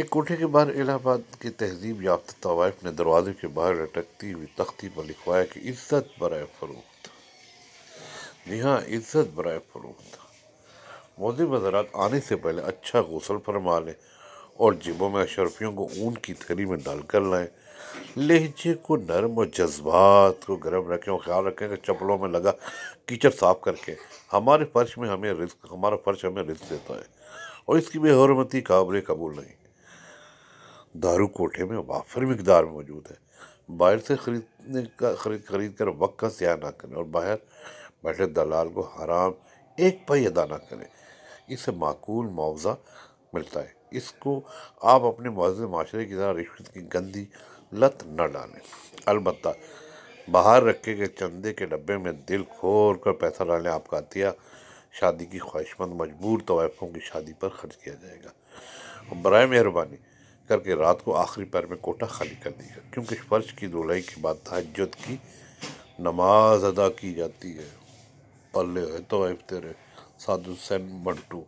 एक कोठे के बाहर इलाहाबाद की तहजीब याफ्त तवाइफ ने दरवाजे के बाहर लटकती हुई तख्ती पर लिखवाया कि इज्जत बरए फरोख्त जी हाँ इज्जत बरए फरोख्त मोदी वजरात आने से पहले अच्छा गौसल फरमा लें और जिबों में अशरफियों को ऊन की थैली में डालकर लाएं लहजे को नरम और जज्बात को गर्म रखें और ख्याल रखें कि चप्पलों में लगा कीचड़ साफ करके हमारे फर्श में हमें रिस्क हमारा फर्श हमें रिस्क देता है और इसकी बेहरमती काबरे कबूल नहीं दारू कोठे में वाफर मकदार में मौजूद है बाहर से ख़रीदने का खरीद खरीद कर वक्त का स्याह ना करें और बाहर बैठे दलाल को हराम एक पाई अदा ना करें इससे माकूल मुआवजा मिलता है इसको आप अपने मुआवजे माशरे की तरह रिश्वत की गंदी लत न डालें अलबत् बाहर रखे गए चंदे के डब्बे में दिल खोल कर पैसा डालें आपका अतिया शादी की ख्वाहिशमंद मजबूर तोयफ़ों की शादी पर खर्च किया जाएगा बर मेहरबानी करके रात को आखिरी पैर में कोटा खाली कर दिया क्योंकि फर्श की धुलाई के बाद तहजद की नमाज अदा की जाती है अल्लाह तो साधु सैन मंटू